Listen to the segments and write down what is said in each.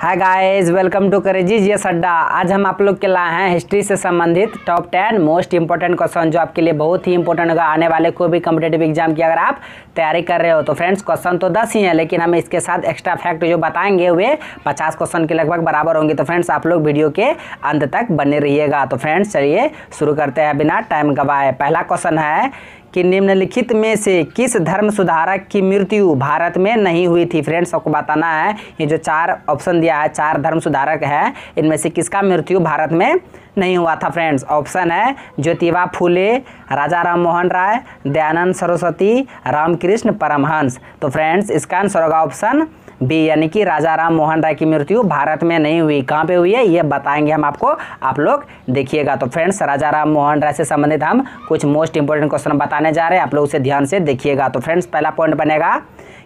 hi guys welcome to जी अड्डा आज हम आप लोग के लाए हैं हिस्ट्री से संबंधित top ten most important question जो आपके लिए बहुत ही इंपॉर्टेंट होगा आने वाले कोई भी कम्पिटेटिव एग्जाम की अगर आप तैयारी कर रहे हो तो फ्रेंड्स क्वेश्चन तो दस ही हैं लेकिन हम इसके साथ एक्स्ट्रा फैक्ट जो बताएंगे वे पचास क्वेश्चन के लगभग बराबर होंगे तो फ्रेंड्स आप लोग वीडियो के अंत तक बने रहिएगा तो फ्रेंड्स चलिए शुरू करते हैं बिना टाइम गवाए पहला क्वेश्चन है कि निम्नलिखित में से किस धर्म सुधारक की मृत्यु भारत में नहीं हुई थी फ्रेंड्स आपको बताना है ये जो चार ऑप्शन दिया है चार धर्म सुधारक है इनमें से किसका मृत्यु भारत में नहीं हुआ था फ्रेंड्स ऑप्शन है ज्योतिबा फूले राजा राम मोहन राय दयानंद सरस्वती रामकृष्ण परमहंस तो फ्रेंड्स इसका आंसर होगा ऑप्शन बी यानी कि राजा राम मोहन राय की मृत्यु भारत में नहीं हुई कहाँ पे हुई है ये बताएंगे हम आपको आप लोग देखिएगा तो फ्रेंड्स राजा राम मोहन राय से संबंधित हम कुछ मोस्ट इंपॉर्टेंट क्वेश्चन बताने जा रहे हैं आप लोग उसे ध्यान से देखिएगा तो फ्रेंड्स पहला पॉइंट बनेगा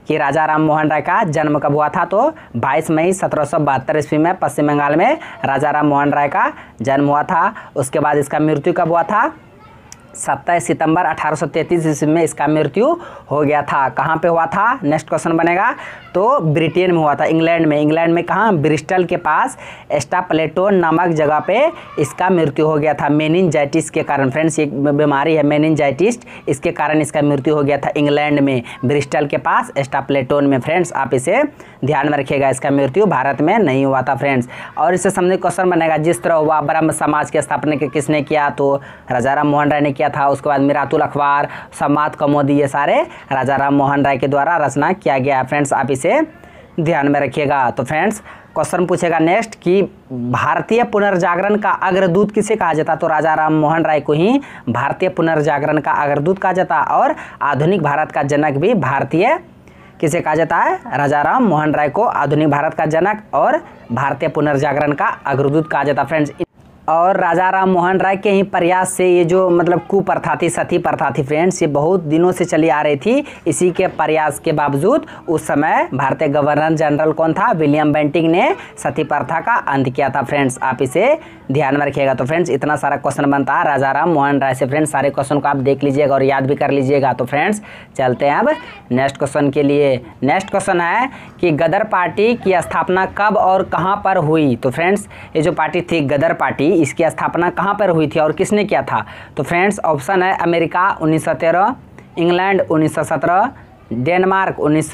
कि राजा राम मोहन राय का जन्म कब हुआ था तो 22 मई सत्रह सौ ईस्वी में पश्चिम बंगाल में राजा राम मोहन राय का जन्म हुआ था उसके बाद इसका मृत्यु कब हुआ था सत्ताईस सितंबर 1833 ईस्वी में इसका मृत्यु हो गया था कहाँ पे हुआ था नेक्स्ट क्वेश्चन बनेगा तो ब्रिटेन में हुआ था इंग्लैंड में इंग्लैंड में कहाँ ब्रिस्टल के पास एस्टा प्लेटोन नामक जगह पे इसका मृत्यु हो गया था मेनिनजाइटिस के कारण फ्रेंड्स एक बीमारी है मेनिनजाइटिस इसके कारण इसका मृत्यु हो गया था इंग्लैंड में ब्रिस्टल के पास एस्टा प्लेटोन में फ्रेंड्स आप इसे ध्यान में रखिएगा इसका मृत्यु भारत में नहीं हुआ था फ्रेंड्स और इससे संबंधित क्वेश्चन बनेगा जिस तरह हुआ ब्रह्म समाज की स्थापना किसने किया तो राजा राम मोहन राय ने किया था उसके बाद मिरातुल अखबार समात कमोदी ये सारे राजा राम मोहन राय के द्वारा रचना किया गया है फ्रेंड्स आप इसे ध्यान में रखिएगा तो फ्रेंड्स क्वेश्चन पूछेगा नेक्स्ट कि भारतीय पुनर्जागरण का अग्रदूत किसे कहा जाता तो राजा राम मोहन राय को ही भारतीय पुनर्जागरण का अग्रदूत कहा जाता और आधुनिक भारत का जनक भी भारतीय किसे कहा जाता है राजा राम मोहन राय को आधुनिक भारत का जनक और भारतीय पुनर्जागरण का अग्रदूत कहा जाता फ्रेंड्स और राजा राम मोहन राय के ही प्रयास से ये जो मतलब कुप्रथा थी सती प्रथा थी फ्रेंड्स ये बहुत दिनों से चली आ रही थी इसी के प्रयास के बावजूद उस समय भारतीय गवर्नर जनरल कौन था विलियम बेंटिंग ने सती प्रथा का अंत किया था फ्रेंड्स आप इसे ध्यान में रखिएगा तो फ्रेंड्स इतना सारा क्वेश्चन बनता है राजा राम मोहन राय से फ्रेंड्स सारे क्वेश्चन को आप देख लीजिएगा और याद भी कर लीजिएगा तो फ्रेंड्स चलते हैं अब नेक्स्ट क्वेश्चन के लिए नेक्स्ट क्वेश्चन है कि गदर पार्टी की स्थापना कब और कहाँ पर हुई तो फ्रेंड्स ये जो पार्टी थी गदर पार्टी थी इसकी स्थापना कहाँ पर हुई थी और किसने किया था तो फ्रेंड्स ऑप्शन है अमेरिका उन्नीस इंग्लैंड उन्नीस डेनमार्क उन्नीस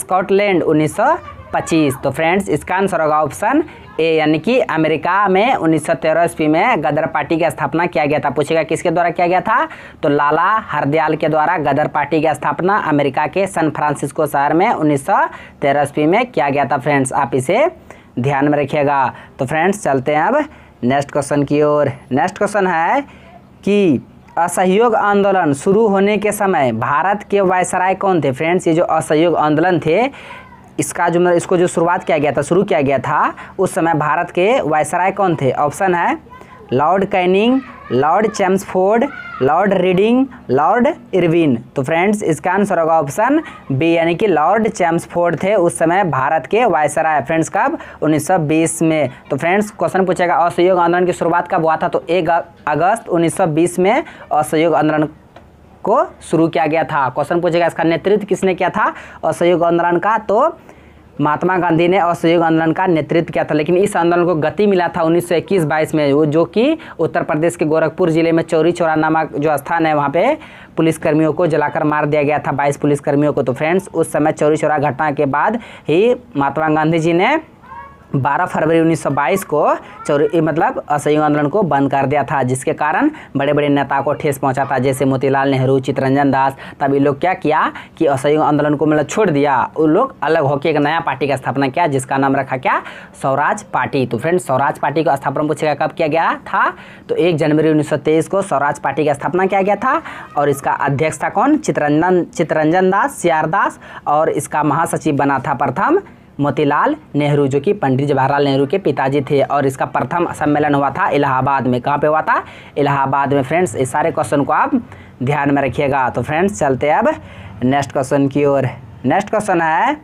स्कॉटलैंड 1925 तो फ्रेंड्स इसका आंसर होगा ऑप्शन ए यानी कि अमेरिका में 1913 ईस्वी में गदर पार्टी की स्थापना किया गया था पूछेगा किसके द्वारा किया गया था तो लाला हरदयाल के द्वारा गदर पार्टी की स्थापना अमेरिका के सैन फ्रांसिस्को शहर में 1913 ईस्वी में किया गया था फ्रेंड्स आप इसे ध्यान में रखिएगा तो फ्रेंड्स चलते हैं अब नेक्स्ट क्वेश्चन की ओर नेक्स्ट क्वेश्चन है कि असहयोग आंदोलन शुरू होने के समय भारत के वायसराय कौन थे फ्रेंड्स ये जो असहयोग आंदोलन थे इसका जो मतलब इसको जो शुरुआत किया गया था शुरू किया गया था उस समय भारत के वायसराय कौन थे ऑप्शन है Lord Canning Lord Chelmsford Lord Reading Lord Irwin तो फ्रेंड्स इसका आंसर होगा ऑप्शन बी यानी कि लॉर्ड चैम्सफोर्ड थे उस समय भारत के वायसराय फ्रेंड्स कब 1920 में तो फ्रेंड्स क्वेश्चन पूछेगा असहयोग आंदोलन की शुरुआत कब हुआ था तो 1 अगस्त 1920 में असहयोग आंदोलन को शुरू किया गया था क्वेश्चन पूछेगा इसका नेतृत्व किसने किया था असहयोग आंदोलन का तो महात्मा गांधी ने असहयोग आंदोलन का नेतृत्व किया था लेकिन इस आंदोलन को गति मिला था 1921-22 में वो जो कि उत्तर प्रदेश के गोरखपुर जिले में चौरी चौरा नामक जो स्थान है वहाँ पे पुलिसकर्मियों को जलाकर मार दिया गया था 22 पुलिसकर्मियों को तो फ्रेंड्स उस समय चौरी चौरा घटना के बाद ही महात्मा गांधी जी ने 12 फरवरी 1922 को चौर मतलब असहयोग आंदोलन को बंद कर दिया था जिसके कारण बड़े बड़े नेता को ठेस पहुंचा था जैसे मोतीलाल नेहरू चितरंजन दास तब ये लोग क्या किया कि असहयोग आंदोलन को मतलब छोड़ दिया उन लोग अलग होकर एक नया पार्टी का स्थापना किया जिसका नाम रखा क्या स्वराज पार्टी तो फ्रेंड स्वराज पार्टी का स्थापना पूछेगा कब किया गया था तो एक जनवरी उन्नीस को स्वराज पार्टी का स्थापना किया गया था और इसका अध्यक्ष था कौन चितरंजन चितरंजन दास सियार दास और इसका महासचिव बना था प्रथम मोतीलाल नेहरू जो कि पंडित जवाहरलाल नेहरू के पिताजी थे और इसका प्रथम सम्मेलन हुआ था इलाहाबाद में कहाँ पे हुआ था इलाहाबाद में फ्रेंड्स इस सारे क्वेश्चन को आप ध्यान में रखिएगा तो फ्रेंड्स चलते अब नेक्स्ट क्वेश्चन की ओर नेक्स्ट क्वेश्चन है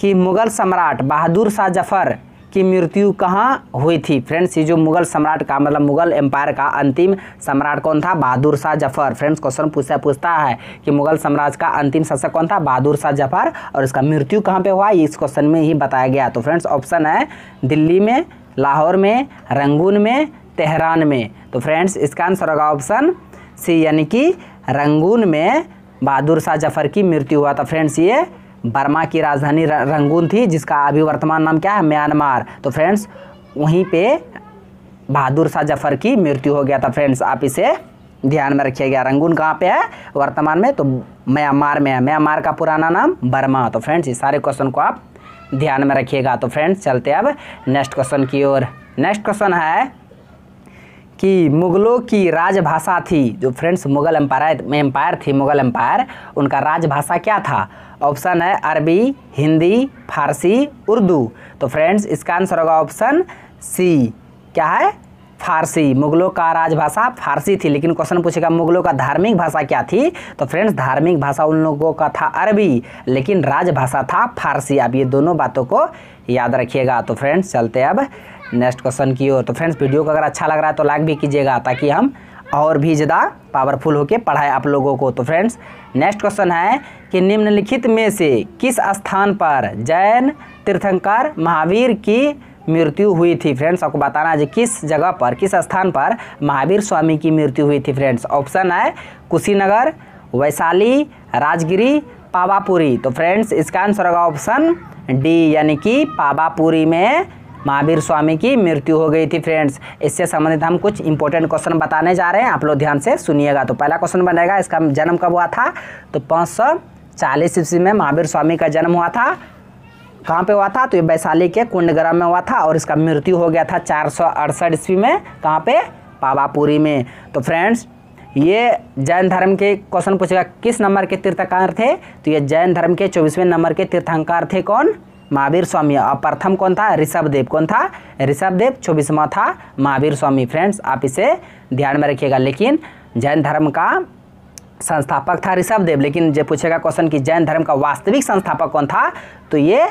कि मुग़ल सम्राट बहादुर शाह जफर की मृत्यु कहाँ हुई थी फ्रेंड्स ये जो मुगल सम्राट का मतलब मुगल एम्पायर का अंतिम सम्राट कौन था बहादुर शाह जफर फ्रेंड्स क्वेश्चन है पूछता है कि मुगल साम्राज्य का अंतिम शासक कौन था बहादुर शाह जफर और इसका मृत्यु कहाँ पे हुआ इस क्वेश्चन में ही बताया गया तो फ्रेंड्स ऑप्शन है दिल्ली में लाहौर में रंगून में तेहरान में तो फ्रेंड्स इसका आंसर होगा ऑप्शन सी यानी कि रंगून में बहादुर शाह जफर की मृत्यु हुआ था फ्रेंड्स ये बर्मा की राजधानी रंगून थी जिसका अभी वर्तमान नाम क्या है म्यांमार तो फ्रेंड्स वहीं पे बहादुर शाह जफर की मृत्यु हो गया था फ्रेंड्स आप इसे ध्यान में रखिएगा रंगून कहाँ पे है वर्तमान में तो म्यांमार में है म्यांमार का पुराना नाम बर्मा तो फ्रेंड्स इस सारे क्वेश्चन को आप ध्यान में रखिएगा तो फ्रेंड्स चलते अब नेक्स्ट क्वेश्चन की ओर नेक्स्ट क्वेश्चन है कि मुगलों की राजभाषा थी जो फ्रेंड्स मुगल एम्पायर एम्पायर थी मुगल एम्पायर उनका राजभाषा क्या था ऑप्शन है अरबी हिंदी फारसी उर्दू तो फ्रेंड्स इसका आंसर होगा ऑप्शन सी क्या है फारसी मुगलों का राजभाषा फारसी थी लेकिन क्वेश्चन पूछेगा मुगलों का धार्मिक भाषा क्या थी तो फ्रेंड्स धार्मिक भाषा उन लोगों का था अरबी लेकिन राजभाषा था फारसी अब ये दोनों बातों को याद रखिएगा तो फ्रेंड्स चलते अब नेक्स्ट क्वेश्चन की ओर तो फ्रेंड्स वीडियो को अगर अच्छा लग रहा है तो लाइक भी कीजिएगा ताकि हम और भी ज़्यादा पावरफुल होकर पढ़ाए आप लोगों को तो फ्रेंड्स नेक्स्ट क्वेश्चन है कि निम्नलिखित में से किस स्थान पर जैन तीर्थंकर महावीर की मृत्यु हुई थी फ्रेंड्स आपको बताना है किस जगह पर किस स्थान पर महावीर स्वामी की मृत्यु हुई थी फ्रेंड्स ऑप्शन है कुशीनगर वैशाली राजगिरी पावापुरी तो फ्रेंड्स इसका आंसर होगा ऑप्शन डी यानी कि पावापुरी में महावीर स्वामी की मृत्यु हो गई थी फ्रेंड्स इससे संबंधित हम कुछ इंपॉर्टेंट क्वेश्चन बताने जा रहे हैं आप लोग ध्यान से सुनिएगा तो पहला क्वेश्चन बनेगा इसका जन्म कब हुआ था तो पाँच सौ चालीस ईस्वी में महावीर स्वामी का जन्म हुआ था कहाँ पे हुआ था तो ये वैशाली के कुंडग्राम में हुआ था और इसका मृत्यु हो गया था चार सौ अड़सठ ईस्वी में कहाँ पे पावापुरी में तो फ्रेंड्स ये जैन धर्म के क्वेश्चन पूछेगा किस नंबर के तीर्थंकर थे तो ये जैन धर्म के चौबीसवें नंबर के तीर्थंकर थे कौन महावीर स्वामी और प्रथम कौन था ऋषभ देव कौन था ऋषभ देव चौबीसवा था महावीर स्वामी फ्रेंड्स आप इसे ध्यान में रखिएगा लेकिन जैन धर्म का संस्थापक था ऋषभ देव लेकिन जब पूछेगा क्वेश्चन कि जैन धर्म का वास्तविक संस्थापक कौन था तो ये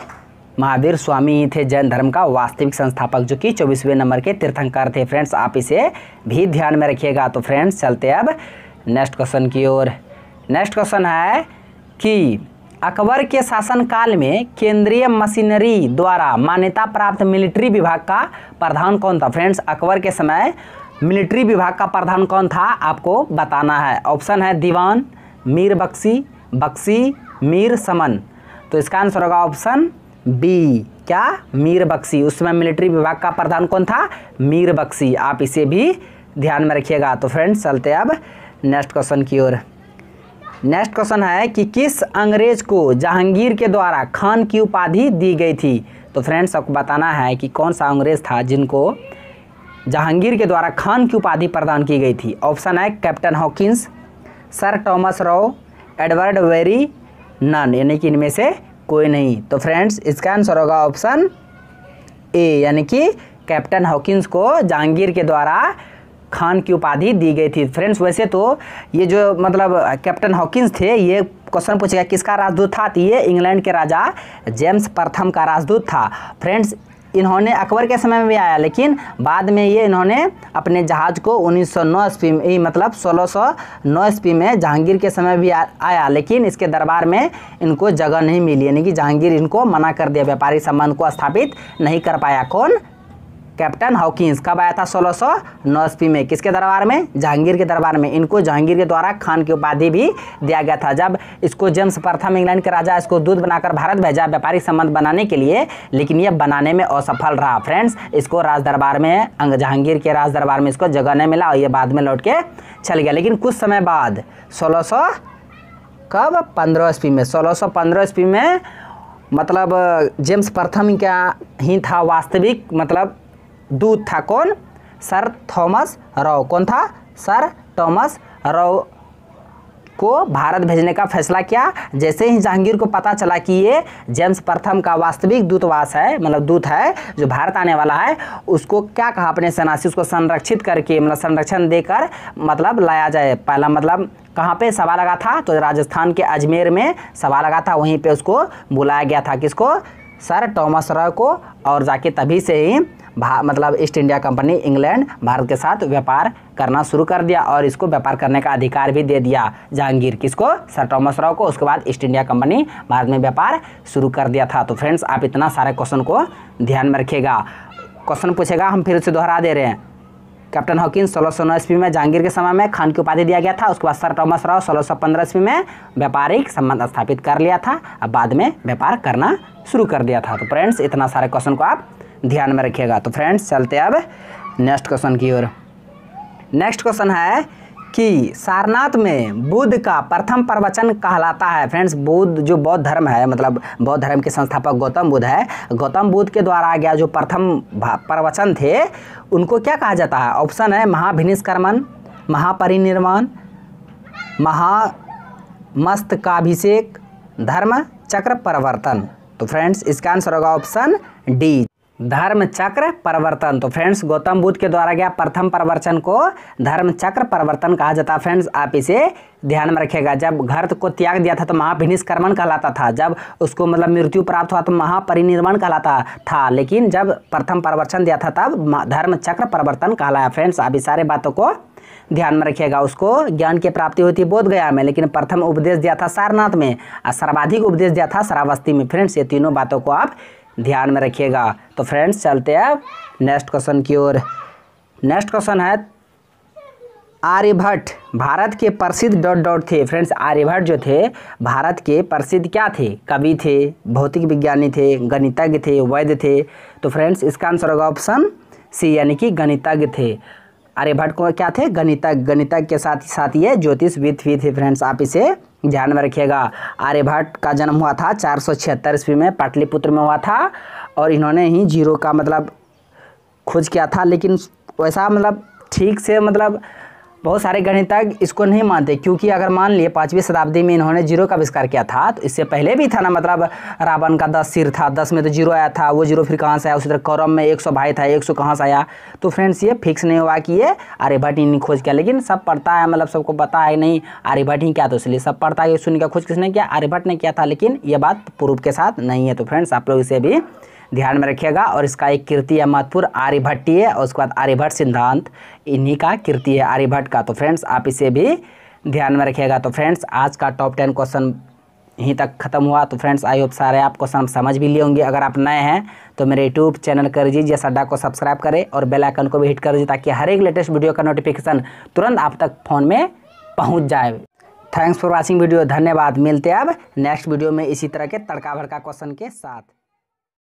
महावीर स्वामी ही थे जैन धर्म का वास्तविक संस्थापक जो कि चौबीसवें नंबर के तीर्थंकर थे फ्रेंड्स आप इसे भी ध्यान में रखिएगा तो फ्रेंड्स चलते अब नेक्स्ट क्वेश्चन की ओर नेक्स्ट क्वेश्चन है कि अकबर के शासनकाल में केंद्रीय मशीनरी द्वारा मान्यता प्राप्त मिलिट्री विभाग का प्रधान कौन था फ्रेंड्स अकबर के समय मिलिट्री विभाग का प्रधान कौन था आपको बताना है ऑप्शन है दीवान मीर बख्शी बख्शी मीर समन तो इसका आंसर होगा ऑप्शन बी क्या मीर बख्शी उस समय मिलिट्री विभाग का प्रधान कौन था मीर बख्शी आप इसे भी ध्यान में रखिएगा तो फ्रेंड्स चलते अब नेक्स्ट क्वेश्चन की ओर नेक्स्ट क्वेश्चन है कि किस अंग्रेज को जहांगीर के द्वारा खान की उपाधि दी गई थी तो फ्रेंड्स आपको बताना है कि कौन सा अंग्रेज था जिनको जहांगीर के द्वारा खान की उपाधि प्रदान की गई थी ऑप्शन है captain Hawkins sir Thomas Roe Edward वेरी नन यानी कि इनमें से कोई नहीं तो फ्रेंड्स इसका आंसर होगा ऑप्शन ए यानी कि कैप्टन हॉकिंस को जहांगीर के द्वारा खान की उपाधि दी गई थी फ्रेंड्स वैसे तो ये जो मतलब कैप्टन हॉकिंस थे ये क्वेश्चन पूछेगा किसका राजदूत था तो ये इंग्लैंड के राजा जेम्स प्रथम का राजदूत था फ्रेंड्स इन्होंने अकबर के समय में भी आया लेकिन बाद में ये इन्होंने अपने जहाज़ को 1909 ईस्वी में मतलब 1609 ईस्वी में जहांगीर के समय भी आया लेकिन इसके दरबार में इनको जगह नहीं मिली यानी कि जहांगीर इनको मना कर दिया व्यापारी संबंध को स्थापित नहीं कर पाया कौन कैप्टन हॉकिंस कब आया था सोलह सौ नौ ईस्वी में किसके दरबार में जहांगीर के दरबार में इनको जहांगीर के द्वारा खान की उपाधि भी दिया गया था जब इसको जेम्स प्रथम इंग्लैंड के राजा इसको दूध बनाकर भारत भेजा व्यापारिक संबंध बनाने के लिए लेकिन यह बनाने में असफल रहा फ्रेंड्स इसको राज दरबार में जहांगीर के राज दरबार में इसको जगह नहीं मिला और ये बाद में लौट के चल गया लेकिन कुछ समय बाद सोलह सौ कब पंद्रह ईस्वी में सोलह सौ पंद्रह ईस्वी में मतलब जेम्स प्रथम क्या ही था वास्तविक मतलब दूत था कौन सर थॉमस रॉ कौन था सर थॉमस रॉ को भारत भेजने का फैसला किया जैसे ही जहांगीर को पता चला कि ये जेम्स प्रथम का वास्तविक दूतवास है मतलब दूत है जो भारत आने वाला है उसको क्या कहा अपने सेना से उसको संरक्षित करके मतलब संरक्षण देकर मतलब लाया जाए पहला मतलब कहाँ पे सवाल लगा था तो राजस्थान के अजमेर में सवाल लगा था वहीं पर उसको बुलाया गया था किसको सर टॉमस रॉय को और जाके तभी से ही मतलब East India Company England Bharat के साथ व्यापार करना शुरू कर दिया और इसको व्यापार करने का अधिकार भी दे दिया जहांगीर किसको सर टॉमस राव को उसके बाद ईस्ट इंडिया कंपनी भारत में व्यापार शुरू कर दिया था तो फ्रेंड्स आप इतना सारे क्वेश्चन को ध्यान में रखिएगा क्वेश्चन पूछेगा हम फिर उसे दोहरा दे रहे हैं कैप्टन हॉकिन सोलह सौ नौ ईस्वी में जहांगीर के समय में खान की उपाधि दिया गया था उसके बाद सर टॉमस राव सोलह सौ पंद्रह ईस्वी में व्यापारिक संबंध स्थापित कर लिया था अब बाद में व्यापार करना शुरू कर दिया था तो फ्रेंड्स इतना सारे क्वेश्चन को आप ध्यान में रखिएगा तो फ्रेंड्स चलते अब नेक्स्ट क्वेश्चन की ओर नेक्स्ट क्वेश्चन है कि सारनाथ में बुद्ध का प्रथम प्रवचन कहलाता है फ्रेंड्स बुद्ध जो बौद्ध धर्म है मतलब बौद्ध धर्म के संस्थापक गौतम बुद्ध है गौतम बुद्ध के द्वारा आ गया जो प्रथम प्रवचन थे उनको क्या कहा जाता है ऑप्शन है महाभिनिष्कर्मन महापरिनिर्वाण महामस्तकाभिषेक धर्म चक्र प्रवर्तन तो फ्रेंड्स इसका आंसर होगा ऑप्शन डी धर्म चक्र परिवर्तन तो फ्रेंड्स गौतम बुद्ध के द्वारा गया प्रथम परिवर्तन को धर्म चक्र परिवर्तन कहा जाता है फ्रेंड्स आप इसे ध्यान में रखेगा जब घर को त्याग दिया था तो महाभिनिष्कर्मण कहलाता था जब उसको मतलब मृत्यु प्राप्त हुआ तो महापरिनिर्वाण कहलाता था लेकिन जब प्रथम परिवर्तन दिया था तब धर्म चक्र परिवर्तन कहलाया फ्रेंड्स आप इस सारे बातों को ध्यान में रखिएगा उसको ज्ञान की प्राप्ति होती है बोधगया में लेकिन प्रथम उपदेश दिया था सारनाथ में और सर्वाधिक उपदेश दिया था श्रावस्ती में फ्रेंड्स ये तीनों बातों को आप ध्यान में रखिएगा तो फ्रेंड्स चलते हैं अब नेक्स्ट क्वेश्चन की ओर नेक्स्ट क्वेश्चन है आर्यभट्ट भारत के प्रसिद्ध डॉट डॉट थे फ्रेंड्स आर्यभट्ट जो थे भारत के प्रसिद्ध क्या थे कवि थे भौतिक विज्ञानी थे गणितज्ञ थे वैद्य थे तो फ्रेंड्स इसका आंसर होगा ऑप्शन सी यानी कि गणितज्ञ थे आर्यभट्ट को क्या थे गणितक गणितक के साथ साथ ये ज्योतिष विथ भी थे फ्रेंड्स आप इसे ध्यान में रखिएगा आर्यभट्ट का जन्म हुआ था चार सौ छिहत्तर ईस्वी में पाटलिपुत्र में हुआ था और इन्होंने ही जीरो का मतलब खोज किया था लेकिन वैसा मतलब ठीक से मतलब बहुत सारे गणितज्ञ इसको नहीं मानते क्योंकि अगर मान लिए पाँचवीं शताब्दी में इन्होंने जीरो का आविष्कार किया था तो इससे पहले भी था ना मतलब रावण का दस सिर था दस में तो जीरो आया था वो जीरो फिर कहाँ से आया उसी तरह कौरम में एक सौ भाई था एक सौ कहाँ से आया तो फ्रेंड्स ये फिक्स नहीं हुआ कि ये आर्यभट्ट ने खोज किया लेकिन सब पढ़ता है मतलब सबको पता है नहीं आर्यभट्ट ही क्या तो इसलिए सब पढ़ता है सुनने का खोज किसने किया आर्यभट्ट ने किया था लेकिन ये बात प्रूफ के साथ नहीं है तो फ्रेंड्स आप लोग इसे भी ध्यान में रखिएगा और इसका एक कृति है महत्वपूर्ण आर्यभट्टीय और उसके बाद आर्यभट्ट सिद्धांत इन्हीं का कृति है आर्यभट्ट का तो फ्रेंड्स आप इसे भी ध्यान में रखिएगा तो फ्रेंड्स आज का टॉप टेन क्वेश्चन यहीं तक खत्म हुआ तो फ्रेंड्स आई होप सारे आप क्वेश्चन समझ भी लिए होंगे अगर आप नए हैं तो मेरे यूट्यूब चैनल कर दीजिए सड्डा को सब्सक्राइब करें और बेल आइकन को भी हिट कर दीजिए ताकि हर एक लेटेस्ट वीडियो का नोटिफिकेशन तुरंत आप तक फ़ोन में पहुँच जाए थैंक्स फॉर वॉचिंग वीडियो धन्यवाद मिलते हैं अब नेक्स्ट वीडियो में इसी तरह के तड़का भड़का क्वेश्चन के साथ